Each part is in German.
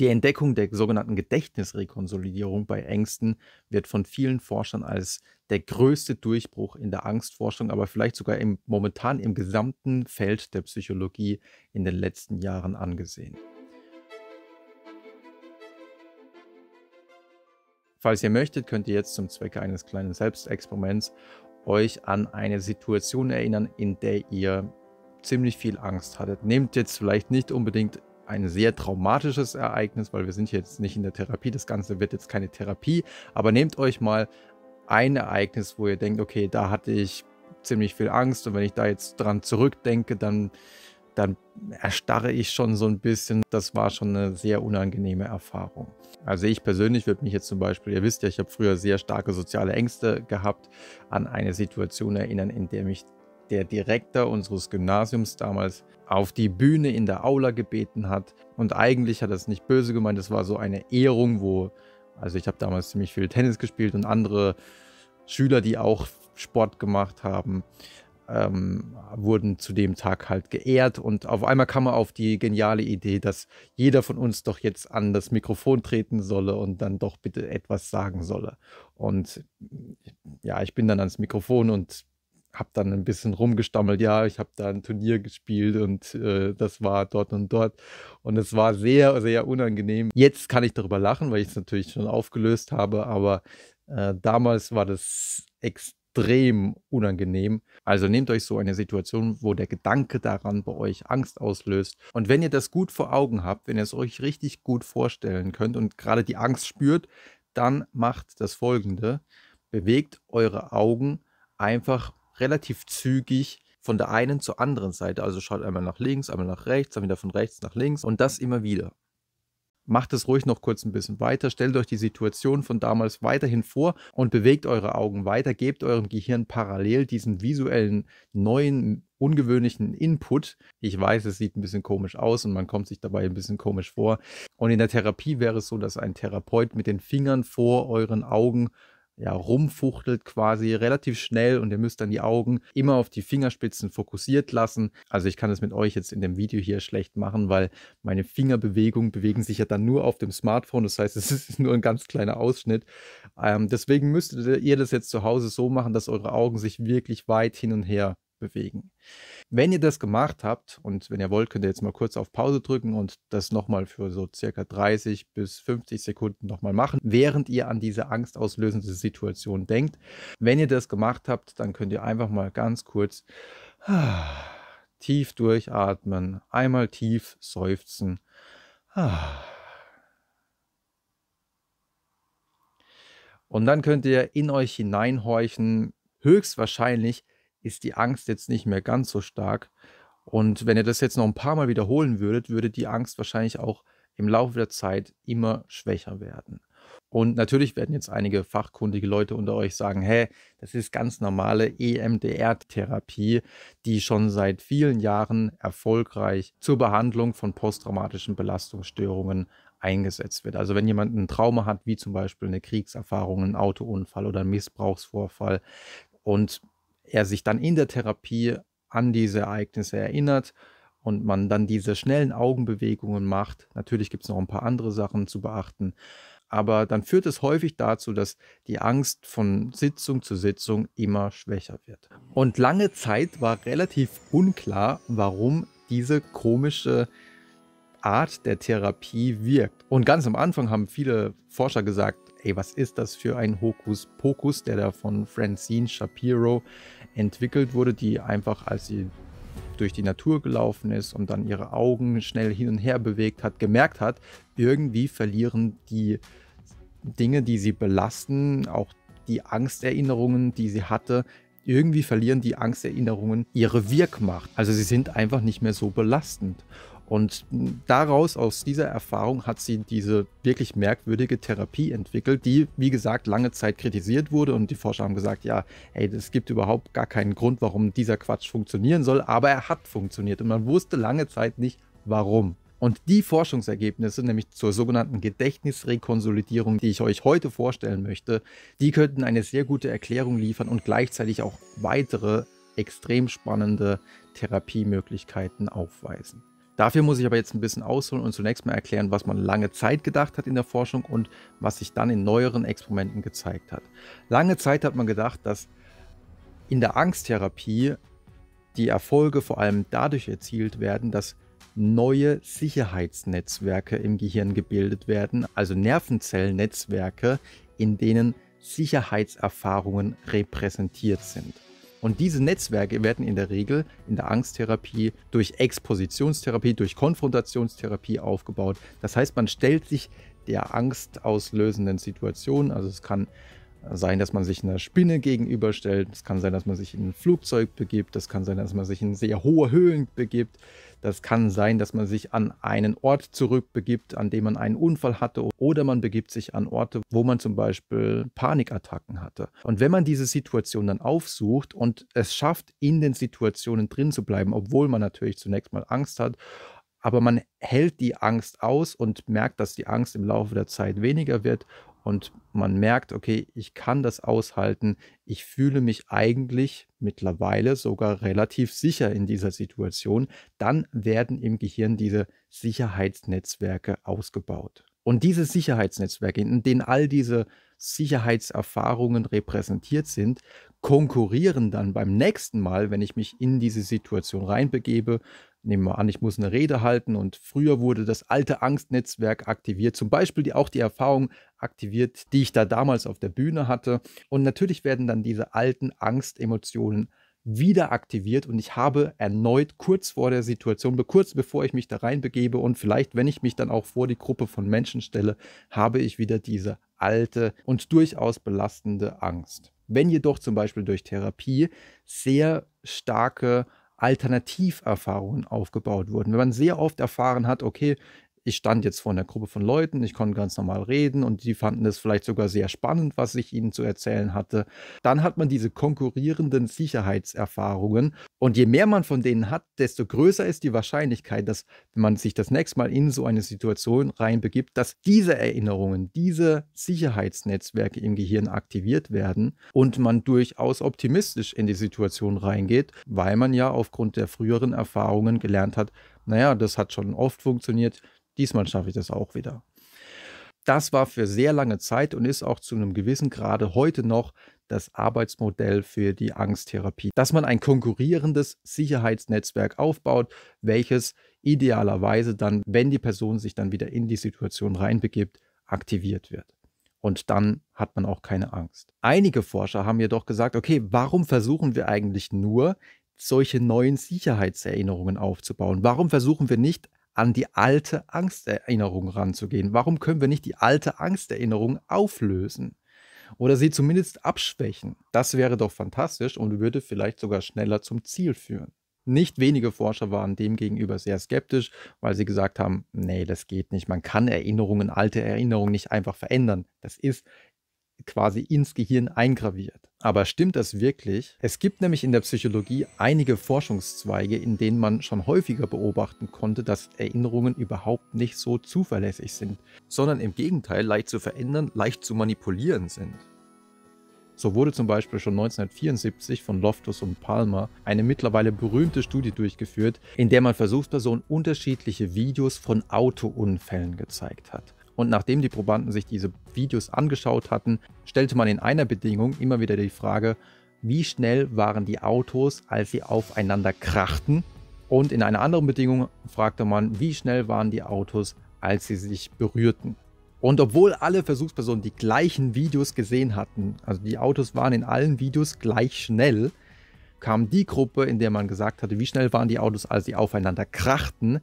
Die Entdeckung der sogenannten Gedächtnisrekonsolidierung bei Ängsten wird von vielen Forschern als der größte Durchbruch in der Angstforschung, aber vielleicht sogar im, momentan im gesamten Feld der Psychologie in den letzten Jahren angesehen. Falls ihr möchtet, könnt ihr jetzt zum Zwecke eines kleinen Selbstexperiments euch an eine Situation erinnern, in der ihr ziemlich viel Angst hattet. Nehmt jetzt vielleicht nicht unbedingt ein sehr traumatisches Ereignis, weil wir sind jetzt nicht in der Therapie. Das Ganze wird jetzt keine Therapie. Aber nehmt euch mal ein Ereignis, wo ihr denkt, okay, da hatte ich ziemlich viel Angst und wenn ich da jetzt dran zurückdenke, dann, dann erstarre ich schon so ein bisschen. Das war schon eine sehr unangenehme Erfahrung. Also ich persönlich würde mich jetzt zum Beispiel, ihr wisst ja, ich habe früher sehr starke soziale Ängste gehabt, an eine Situation erinnern, in der mich der Direktor unseres Gymnasiums damals auf die Bühne in der Aula gebeten hat. Und eigentlich hat er es nicht böse gemeint, es war so eine Ehrung, wo, also ich habe damals ziemlich viel Tennis gespielt und andere Schüler, die auch Sport gemacht haben, ähm, wurden zu dem Tag halt geehrt. Und auf einmal kam er auf die geniale Idee, dass jeder von uns doch jetzt an das Mikrofon treten solle und dann doch bitte etwas sagen solle. Und ja, ich bin dann ans Mikrofon und habe dann ein bisschen rumgestammelt, ja, ich habe da ein Turnier gespielt und äh, das war dort und dort. Und es war sehr, sehr unangenehm. Jetzt kann ich darüber lachen, weil ich es natürlich schon aufgelöst habe, aber äh, damals war das extrem unangenehm. Also nehmt euch so eine Situation, wo der Gedanke daran bei euch Angst auslöst. Und wenn ihr das gut vor Augen habt, wenn ihr es euch richtig gut vorstellen könnt und gerade die Angst spürt, dann macht das folgende. Bewegt eure Augen einfach relativ zügig von der einen zur anderen Seite. Also schaut einmal nach links, einmal nach rechts, dann wieder von rechts nach links und das immer wieder. Macht es ruhig noch kurz ein bisschen weiter, stellt euch die Situation von damals weiterhin vor und bewegt eure Augen weiter, gebt eurem Gehirn parallel diesen visuellen, neuen, ungewöhnlichen Input. Ich weiß, es sieht ein bisschen komisch aus und man kommt sich dabei ein bisschen komisch vor. Und in der Therapie wäre es so, dass ein Therapeut mit den Fingern vor euren Augen ja, rumfuchtelt quasi relativ schnell und ihr müsst dann die Augen immer auf die Fingerspitzen fokussiert lassen. Also ich kann das mit euch jetzt in dem Video hier schlecht machen, weil meine Fingerbewegungen bewegen sich ja dann nur auf dem Smartphone. Das heißt, es ist nur ein ganz kleiner Ausschnitt. Ähm, deswegen müsstet ihr das jetzt zu Hause so machen, dass eure Augen sich wirklich weit hin und her bewegen. Wenn ihr das gemacht habt und wenn ihr wollt, könnt ihr jetzt mal kurz auf Pause drücken und das nochmal für so circa 30 bis 50 Sekunden nochmal machen, während ihr an diese angstauslösende Situation denkt. Wenn ihr das gemacht habt, dann könnt ihr einfach mal ganz kurz tief durchatmen, einmal tief seufzen. Und dann könnt ihr in euch hineinhorchen, höchstwahrscheinlich ist die Angst jetzt nicht mehr ganz so stark. Und wenn ihr das jetzt noch ein paar Mal wiederholen würdet, würde die Angst wahrscheinlich auch im Laufe der Zeit immer schwächer werden. Und natürlich werden jetzt einige fachkundige Leute unter euch sagen, hä, das ist ganz normale EMDR-Therapie, die schon seit vielen Jahren erfolgreich zur Behandlung von posttraumatischen Belastungsstörungen eingesetzt wird. Also wenn jemand ein Trauma hat, wie zum Beispiel eine Kriegserfahrung, einen Autounfall oder einen Missbrauchsvorfall und er sich dann in der Therapie an diese Ereignisse erinnert und man dann diese schnellen Augenbewegungen macht. Natürlich gibt es noch ein paar andere Sachen zu beachten, aber dann führt es häufig dazu, dass die Angst von Sitzung zu Sitzung immer schwächer wird. Und lange Zeit war relativ unklar, warum diese komische Art der Therapie wirkt. Und ganz am Anfang haben viele Forscher gesagt, ey, was ist das für ein Hokuspokus, der da von Francine Shapiro entwickelt wurde, die einfach, als sie durch die Natur gelaufen ist und dann ihre Augen schnell hin und her bewegt hat, gemerkt hat, irgendwie verlieren die Dinge, die sie belasten, auch die Angsterinnerungen, die sie hatte, irgendwie verlieren die Angsterinnerungen ihre Wirkmacht. Also sie sind einfach nicht mehr so belastend. Und daraus, aus dieser Erfahrung, hat sie diese wirklich merkwürdige Therapie entwickelt, die, wie gesagt, lange Zeit kritisiert wurde. Und die Forscher haben gesagt, ja, ey, es gibt überhaupt gar keinen Grund, warum dieser Quatsch funktionieren soll, aber er hat funktioniert. Und man wusste lange Zeit nicht, warum. Und die Forschungsergebnisse, nämlich zur sogenannten Gedächtnisrekonsolidierung, die ich euch heute vorstellen möchte, die könnten eine sehr gute Erklärung liefern und gleichzeitig auch weitere extrem spannende Therapiemöglichkeiten aufweisen. Dafür muss ich aber jetzt ein bisschen ausholen und zunächst mal erklären, was man lange Zeit gedacht hat in der Forschung und was sich dann in neueren Experimenten gezeigt hat. Lange Zeit hat man gedacht, dass in der Angsttherapie die Erfolge vor allem dadurch erzielt werden, dass neue Sicherheitsnetzwerke im Gehirn gebildet werden, also Nervenzellnetzwerke, in denen Sicherheitserfahrungen repräsentiert sind. Und diese Netzwerke werden in der Regel in der Angsttherapie durch Expositionstherapie, durch Konfrontationstherapie aufgebaut. Das heißt, man stellt sich der angstauslösenden Situation, also es kann sein, dass man sich einer Spinne gegenüberstellt, es kann sein, dass man sich in ein Flugzeug begibt, das kann sein, dass man sich in sehr hohe Höhen begibt, das kann sein, dass man sich an einen Ort zurückbegibt, an dem man einen Unfall hatte oder man begibt sich an Orte, wo man zum Beispiel Panikattacken hatte. Und wenn man diese Situation dann aufsucht und es schafft, in den Situationen drin zu bleiben, obwohl man natürlich zunächst mal Angst hat, aber man hält die Angst aus und merkt, dass die Angst im Laufe der Zeit weniger wird und man merkt, okay, ich kann das aushalten. Ich fühle mich eigentlich mittlerweile sogar relativ sicher in dieser Situation. Dann werden im Gehirn diese Sicherheitsnetzwerke ausgebaut. Und diese Sicherheitsnetzwerke, in denen all diese Sicherheitserfahrungen repräsentiert sind, konkurrieren dann beim nächsten Mal, wenn ich mich in diese Situation reinbegebe, Nehmen wir an, ich muss eine Rede halten und früher wurde das alte Angstnetzwerk aktiviert, zum Beispiel die, auch die Erfahrung aktiviert, die ich da damals auf der Bühne hatte. Und natürlich werden dann diese alten Angstemotionen wieder aktiviert und ich habe erneut kurz vor der Situation, kurz bevor ich mich da reinbegebe und vielleicht, wenn ich mich dann auch vor die Gruppe von Menschen stelle, habe ich wieder diese alte und durchaus belastende Angst. Wenn jedoch zum Beispiel durch Therapie sehr starke Alternativerfahrungen aufgebaut wurden. Wenn man sehr oft erfahren hat, okay, ich stand jetzt vor einer Gruppe von Leuten, ich konnte ganz normal reden und die fanden es vielleicht sogar sehr spannend, was ich ihnen zu erzählen hatte. Dann hat man diese konkurrierenden Sicherheitserfahrungen und je mehr man von denen hat, desto größer ist die Wahrscheinlichkeit, dass wenn man sich das nächste Mal in so eine Situation reinbegibt, dass diese Erinnerungen, diese Sicherheitsnetzwerke im Gehirn aktiviert werden und man durchaus optimistisch in die Situation reingeht, weil man ja aufgrund der früheren Erfahrungen gelernt hat, naja, das hat schon oft funktioniert, diesmal schaffe ich das auch wieder. Das war für sehr lange Zeit und ist auch zu einem gewissen Grade heute noch das Arbeitsmodell für die Angsttherapie, dass man ein konkurrierendes Sicherheitsnetzwerk aufbaut, welches idealerweise dann, wenn die Person sich dann wieder in die Situation reinbegibt, aktiviert wird. Und dann hat man auch keine Angst. Einige Forscher haben jedoch gesagt, okay, warum versuchen wir eigentlich nur, solche neuen Sicherheitserinnerungen aufzubauen? Warum versuchen wir nicht an die alte Angsterinnerung ranzugehen? Warum können wir nicht die alte Angsterinnerung auflösen? Oder sie zumindest abschwächen? Das wäre doch fantastisch und würde vielleicht sogar schneller zum Ziel führen. Nicht wenige Forscher waren demgegenüber sehr skeptisch, weil sie gesagt haben, nee, das geht nicht. Man kann Erinnerungen, alte Erinnerungen nicht einfach verändern. Das ist quasi ins Gehirn eingraviert. Aber stimmt das wirklich? Es gibt nämlich in der Psychologie einige Forschungszweige, in denen man schon häufiger beobachten konnte, dass Erinnerungen überhaupt nicht so zuverlässig sind, sondern im Gegenteil leicht zu verändern, leicht zu manipulieren sind. So wurde zum Beispiel schon 1974 von Loftus und Palmer eine mittlerweile berühmte Studie durchgeführt, in der man Versuchspersonen unterschiedliche Videos von Autounfällen gezeigt hat. Und nachdem die Probanden sich diese Videos angeschaut hatten, stellte man in einer Bedingung immer wieder die Frage, wie schnell waren die Autos, als sie aufeinander krachten. Und in einer anderen Bedingung fragte man, wie schnell waren die Autos, als sie sich berührten. Und obwohl alle Versuchspersonen die gleichen Videos gesehen hatten, also die Autos waren in allen Videos gleich schnell, kam die Gruppe, in der man gesagt hatte, wie schnell waren die Autos, als sie aufeinander krachten,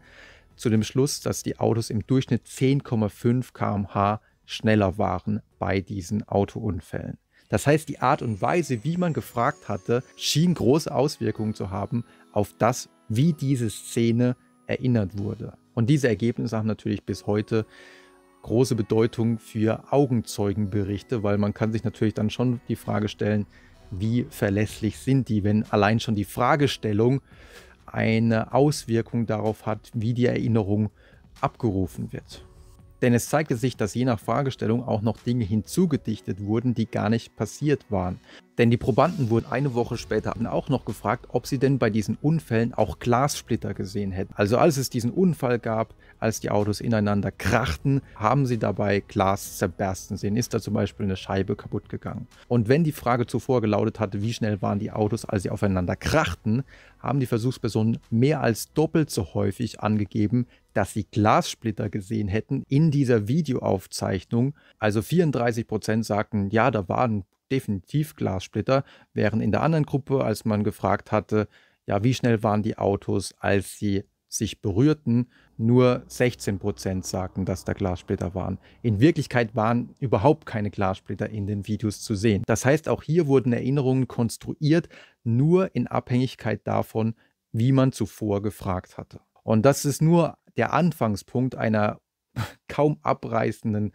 zu dem Schluss, dass die Autos im Durchschnitt 10,5 km/h schneller waren bei diesen Autounfällen. Das heißt, die Art und Weise, wie man gefragt hatte, schien große Auswirkungen zu haben auf das, wie diese Szene erinnert wurde. Und diese Ergebnisse haben natürlich bis heute große Bedeutung für Augenzeugenberichte, weil man kann sich natürlich dann schon die Frage stellen, wie verlässlich sind die, wenn allein schon die Fragestellung eine Auswirkung darauf hat, wie die Erinnerung abgerufen wird. Denn es zeigte sich, dass je nach Fragestellung auch noch Dinge hinzugedichtet wurden, die gar nicht passiert waren. Denn die Probanden wurden eine Woche später auch noch gefragt, ob sie denn bei diesen Unfällen auch Glassplitter gesehen hätten. Also als es diesen Unfall gab, als die Autos ineinander krachten, haben sie dabei Glas zerbersten sehen. Ist da zum Beispiel eine Scheibe kaputt gegangen? Und wenn die Frage zuvor gelautet hatte, wie schnell waren die Autos, als sie aufeinander krachten, haben die Versuchspersonen mehr als doppelt so häufig angegeben, dass sie Glassplitter gesehen hätten in dieser Videoaufzeichnung. Also 34 Prozent sagten, ja, da waren definitiv Glassplitter, während in der anderen Gruppe, als man gefragt hatte, ja, wie schnell waren die Autos, als sie sich berührten, nur 16 Prozent sagten, dass da Glassplitter waren. In Wirklichkeit waren überhaupt keine Glassplitter in den Videos zu sehen. Das heißt, auch hier wurden Erinnerungen konstruiert, nur in Abhängigkeit davon, wie man zuvor gefragt hatte. Und das ist nur der Anfangspunkt einer kaum abreißenden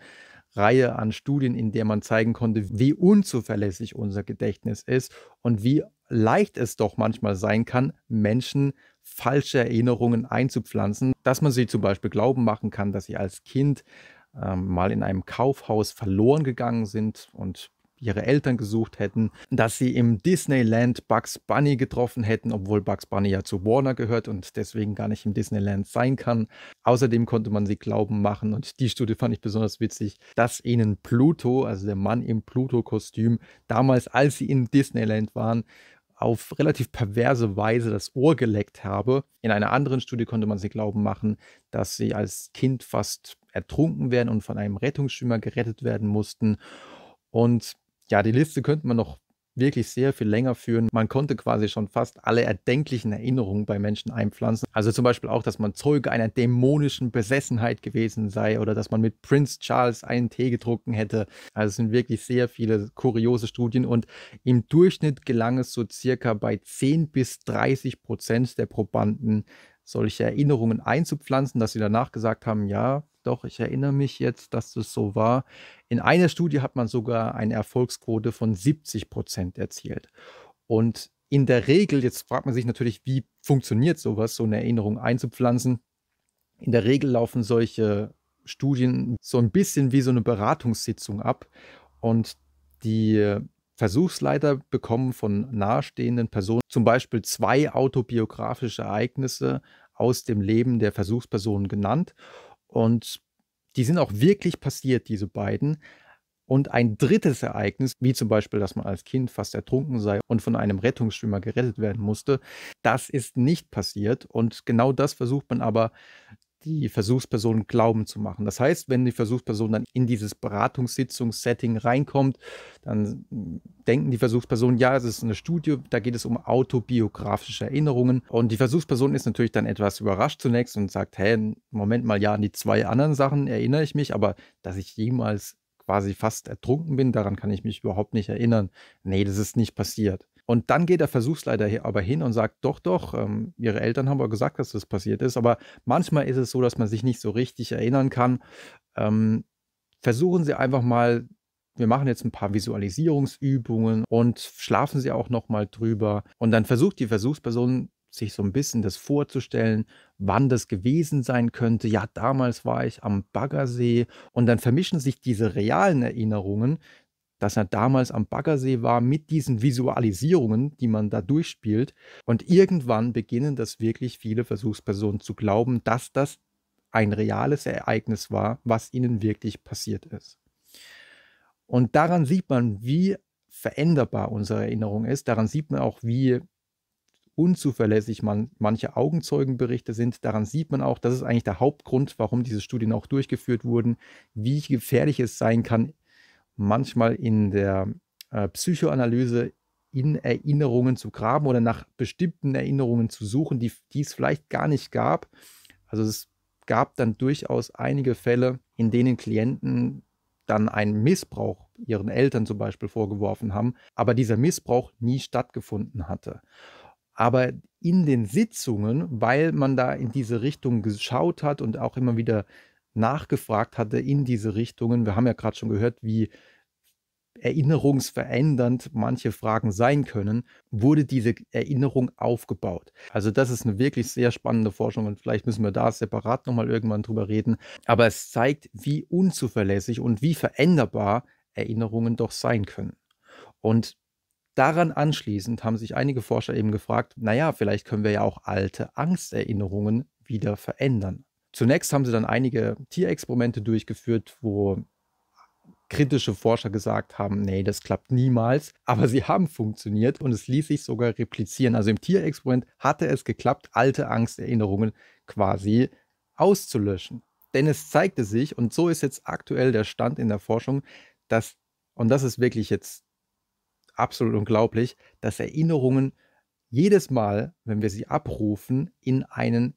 Reihe an Studien, in der man zeigen konnte, wie unzuverlässig unser Gedächtnis ist und wie leicht es doch manchmal sein kann, Menschen falsche Erinnerungen einzupflanzen, dass man sie zum Beispiel glauben machen kann, dass sie als Kind ähm, mal in einem Kaufhaus verloren gegangen sind und ihre Eltern gesucht hätten, dass sie im Disneyland Bugs Bunny getroffen hätten, obwohl Bugs Bunny ja zu Warner gehört und deswegen gar nicht im Disneyland sein kann. Außerdem konnte man sie glauben machen und die Studie fand ich besonders witzig, dass ihnen Pluto, also der Mann im Pluto-Kostüm, damals, als sie in Disneyland waren, auf relativ perverse Weise das Ohr geleckt habe. In einer anderen Studie konnte man sie glauben machen, dass sie als Kind fast ertrunken werden und von einem Rettungsschwimmer gerettet werden mussten. Und ja, die Liste könnte man noch wirklich sehr viel länger führen. Man konnte quasi schon fast alle erdenklichen Erinnerungen bei Menschen einpflanzen. Also zum Beispiel auch, dass man Zeuge einer dämonischen Besessenheit gewesen sei oder dass man mit Prince Charles einen Tee getrunken hätte. Also es sind wirklich sehr viele kuriose Studien und im Durchschnitt gelang es so circa bei 10 bis 30 Prozent der Probanden, solche Erinnerungen einzupflanzen, dass sie danach gesagt haben, ja, doch, ich erinnere mich jetzt, dass das so war. In einer Studie hat man sogar eine Erfolgsquote von 70 Prozent erzielt. Und in der Regel, jetzt fragt man sich natürlich, wie funktioniert sowas, so eine Erinnerung einzupflanzen. In der Regel laufen solche Studien so ein bisschen wie so eine Beratungssitzung ab. Und die Versuchsleiter bekommen von nahestehenden Personen zum Beispiel zwei autobiografische Ereignisse aus dem Leben der Versuchspersonen genannt und die sind auch wirklich passiert, diese beiden. Und ein drittes Ereignis, wie zum Beispiel, dass man als Kind fast ertrunken sei und von einem Rettungsschwimmer gerettet werden musste, das ist nicht passiert. Und genau das versucht man aber die Versuchsperson glauben zu machen. Das heißt, wenn die Versuchsperson dann in dieses Beratungssitzungssetting reinkommt, dann denken die Versuchspersonen, ja, es ist eine Studie, da geht es um autobiografische Erinnerungen. Und die Versuchsperson ist natürlich dann etwas überrascht zunächst und sagt, hey, Moment mal, ja, an die zwei anderen Sachen erinnere ich mich, aber dass ich jemals quasi fast ertrunken bin, daran kann ich mich überhaupt nicht erinnern. Nee, das ist nicht passiert. Und dann geht der Versuchsleiter hier aber hin und sagt, doch, doch, ähm, ihre Eltern haben aber gesagt, dass das passiert ist. Aber manchmal ist es so, dass man sich nicht so richtig erinnern kann. Ähm, versuchen Sie einfach mal, wir machen jetzt ein paar Visualisierungsübungen und schlafen Sie auch nochmal drüber. Und dann versucht die Versuchsperson sich so ein bisschen das vorzustellen, wann das gewesen sein könnte. Ja, damals war ich am Baggersee. Und dann vermischen sich diese realen Erinnerungen dass er damals am Baggersee war mit diesen Visualisierungen, die man da durchspielt. Und irgendwann beginnen das wirklich viele Versuchspersonen zu glauben, dass das ein reales Ereignis war, was ihnen wirklich passiert ist. Und daran sieht man, wie veränderbar unsere Erinnerung ist. Daran sieht man auch, wie unzuverlässig man, manche Augenzeugenberichte sind. Daran sieht man auch, das ist eigentlich der Hauptgrund, warum diese Studien auch durchgeführt wurden, wie gefährlich es sein kann, manchmal in der äh, Psychoanalyse in Erinnerungen zu graben oder nach bestimmten Erinnerungen zu suchen, die, die es vielleicht gar nicht gab. Also es gab dann durchaus einige Fälle, in denen Klienten dann einen Missbrauch ihren Eltern zum Beispiel vorgeworfen haben, aber dieser Missbrauch nie stattgefunden hatte. Aber in den Sitzungen, weil man da in diese Richtung geschaut hat und auch immer wieder nachgefragt hatte in diese Richtungen. Wir haben ja gerade schon gehört, wie erinnerungsverändernd manche Fragen sein können, wurde diese Erinnerung aufgebaut. Also das ist eine wirklich sehr spannende Forschung und vielleicht müssen wir da separat nochmal irgendwann drüber reden. Aber es zeigt, wie unzuverlässig und wie veränderbar Erinnerungen doch sein können. Und daran anschließend haben sich einige Forscher eben gefragt, naja, vielleicht können wir ja auch alte Angsterinnerungen wieder verändern. Zunächst haben sie dann einige Tierexperimente durchgeführt, wo kritische Forscher gesagt haben, nee, das klappt niemals, aber sie haben funktioniert und es ließ sich sogar replizieren. Also im Tierexperiment hatte es geklappt, alte Angsterinnerungen quasi auszulöschen. Denn es zeigte sich, und so ist jetzt aktuell der Stand in der Forschung, dass, und das ist wirklich jetzt absolut unglaublich, dass Erinnerungen jedes Mal, wenn wir sie abrufen, in einen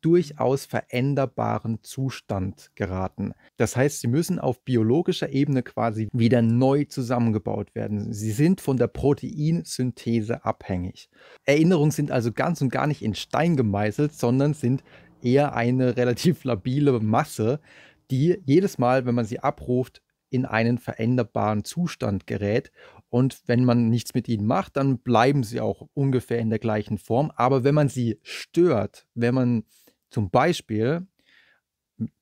durchaus veränderbaren Zustand geraten. Das heißt, sie müssen auf biologischer Ebene quasi wieder neu zusammengebaut werden. Sie sind von der Proteinsynthese abhängig. Erinnerungen sind also ganz und gar nicht in Stein gemeißelt, sondern sind eher eine relativ labile Masse, die jedes Mal, wenn man sie abruft, in einen veränderbaren Zustand gerät. Und wenn man nichts mit ihnen macht, dann bleiben sie auch ungefähr in der gleichen Form. Aber wenn man sie stört, wenn man zum Beispiel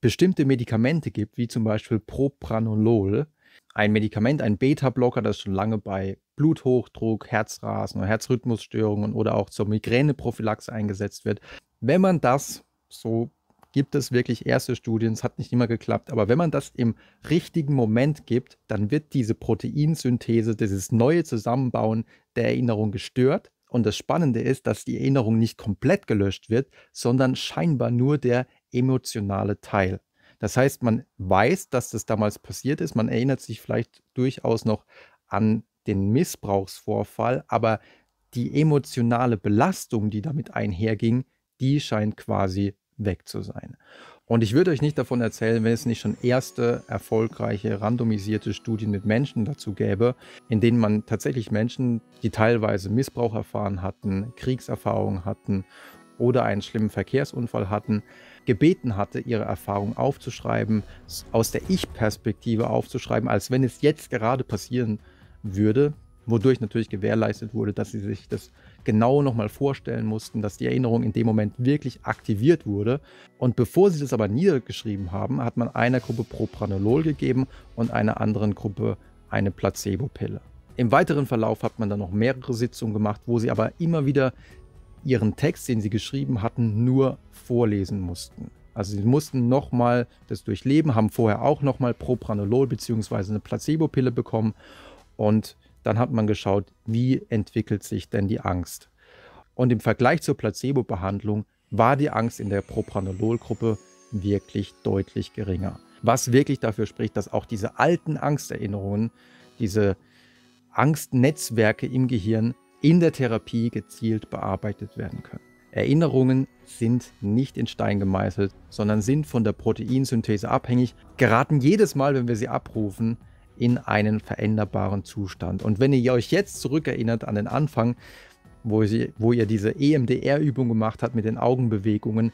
bestimmte Medikamente gibt, wie zum Beispiel Propranolol, ein Medikament, ein Beta-Blocker, das schon lange bei Bluthochdruck, Herzrasen und Herzrhythmusstörungen oder auch zur Migräneprophylaxe eingesetzt wird. Wenn man das, so gibt es wirklich erste Studien, es hat nicht immer geklappt, aber wenn man das im richtigen Moment gibt, dann wird diese Proteinsynthese, dieses neue Zusammenbauen der Erinnerung gestört und das Spannende ist, dass die Erinnerung nicht komplett gelöscht wird, sondern scheinbar nur der emotionale Teil. Das heißt, man weiß, dass das damals passiert ist, man erinnert sich vielleicht durchaus noch an den Missbrauchsvorfall, aber die emotionale Belastung, die damit einherging, die scheint quasi weg zu sein. Und ich würde euch nicht davon erzählen, wenn es nicht schon erste erfolgreiche randomisierte Studien mit Menschen dazu gäbe, in denen man tatsächlich Menschen, die teilweise Missbrauch erfahren hatten, Kriegserfahrungen hatten oder einen schlimmen Verkehrsunfall hatten, gebeten hatte, ihre Erfahrung aufzuschreiben, aus der Ich-Perspektive aufzuschreiben, als wenn es jetzt gerade passieren würde, wodurch natürlich gewährleistet wurde, dass sie sich das genau nochmal vorstellen mussten, dass die Erinnerung in dem Moment wirklich aktiviert wurde. Und bevor sie das aber niedergeschrieben haben, hat man einer Gruppe Propranolol gegeben und einer anderen Gruppe eine Placebo-Pille. Im weiteren Verlauf hat man dann noch mehrere Sitzungen gemacht, wo sie aber immer wieder ihren Text, den sie geschrieben hatten, nur vorlesen mussten. Also sie mussten nochmal das durchleben, haben vorher auch nochmal Propranolol bzw. eine Placebo-Pille bekommen und dann hat man geschaut, wie entwickelt sich denn die Angst. Und im Vergleich zur Placebo-Behandlung war die Angst in der Propranolol-Gruppe wirklich deutlich geringer. Was wirklich dafür spricht, dass auch diese alten Angsterinnerungen, diese Angstnetzwerke im Gehirn in der Therapie gezielt bearbeitet werden können. Erinnerungen sind nicht in Stein gemeißelt, sondern sind von der Proteinsynthese abhängig, geraten jedes Mal, wenn wir sie abrufen, in einen veränderbaren Zustand. Und wenn ihr euch jetzt zurückerinnert an den Anfang, wo, sie, wo ihr diese EMDR-Übung gemacht habt mit den Augenbewegungen,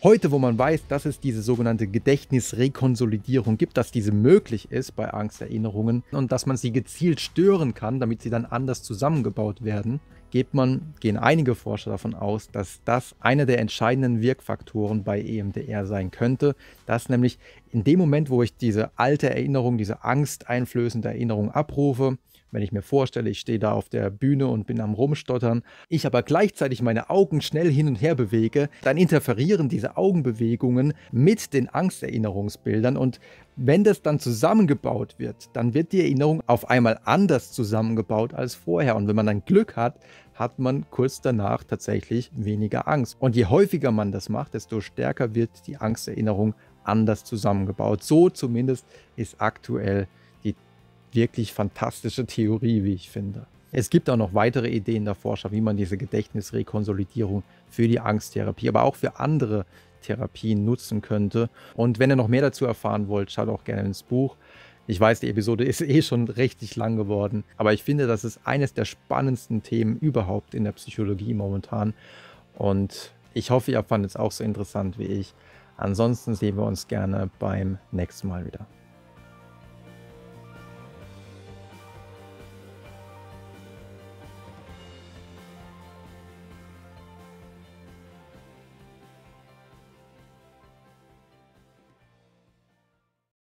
Heute, wo man weiß, dass es diese sogenannte Gedächtnisrekonsolidierung gibt, dass diese möglich ist bei Angsterinnerungen und dass man sie gezielt stören kann, damit sie dann anders zusammengebaut werden, geht man, gehen einige Forscher davon aus, dass das einer der entscheidenden Wirkfaktoren bei EMDR sein könnte, dass nämlich in dem Moment, wo ich diese alte Erinnerung, diese angsteinflößende Erinnerung abrufe, wenn ich mir vorstelle, ich stehe da auf der Bühne und bin am Rumstottern, ich aber gleichzeitig meine Augen schnell hin und her bewege, dann interferieren diese Augenbewegungen mit den Angsterinnerungsbildern und wenn das dann zusammengebaut wird, dann wird die Erinnerung auf einmal anders zusammengebaut als vorher und wenn man dann Glück hat, hat man kurz danach tatsächlich weniger Angst. Und je häufiger man das macht, desto stärker wird die Angsterinnerung anders zusammengebaut. So zumindest ist aktuell die wirklich fantastische Theorie, wie ich finde. Es gibt auch noch weitere Ideen der Forscher, wie man diese Gedächtnisrekonsolidierung für die Angsttherapie, aber auch für andere Therapien nutzen könnte. Und wenn ihr noch mehr dazu erfahren wollt, schaut auch gerne ins Buch. Ich weiß, die Episode ist eh schon richtig lang geworden, aber ich finde, das ist eines der spannendsten Themen überhaupt in der Psychologie momentan. Und ich hoffe, ihr fandet es auch so interessant wie ich. Ansonsten sehen wir uns gerne beim nächsten Mal wieder.